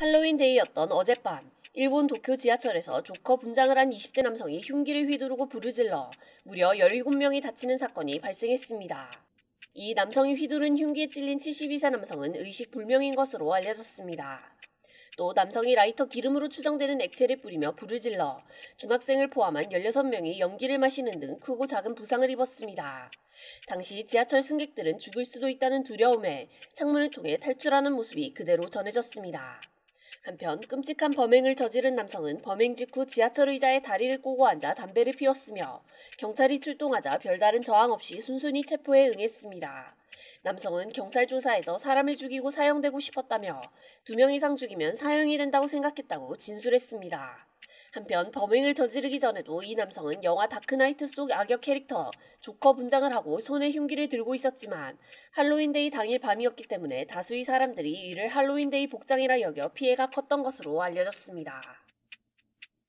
할로윈 데이였던 어젯밤 일본 도쿄 지하철에서 조커 분장을 한 20대 남성이 흉기를 휘두르고 부르질러 무려 17명이 다치는 사건이 발생했습니다. 이 남성이 휘두른 흉기에 찔린 72세 남성은 의식 불명인 것으로 알려졌습니다. 또 남성이 라이터 기름으로 추정되는 액체를 뿌리며 불을 질러 중학생을 포함한 16명이 연기를 마시는 등 크고 작은 부상을 입었습니다. 당시 지하철 승객들은 죽을 수도 있다는 두려움에 창문을 통해 탈출하는 모습이 그대로 전해졌습니다. 한편 끔찍한 범행을 저지른 남성은 범행 직후 지하철 의자에 다리를 꼬고 앉아 담배를 피웠으며 경찰이 출동하자 별다른 저항 없이 순순히 체포에 응했습니다. 남성은 경찰 조사에서 사람을 죽이고 사형되고 싶었다며 두 명 이상 죽이면 사형이 된다고 생각했다고 진술했습니다. 한편 범행을 저지르기 전에도 이 남성은 영화 다크나이트 속 악역 캐릭터 조커 분장을 하고 손에 흉기를 들고 있었지만 할로윈데이 당일 밤이었기 때문에 다수의 사람들이 이를 할로윈데이 복장이라 여겨 피해가 컸던 것으로 알려졌습니다.